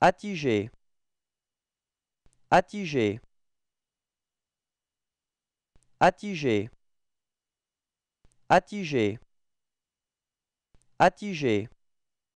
Atigé, atigé, atigé, atigé, atigé.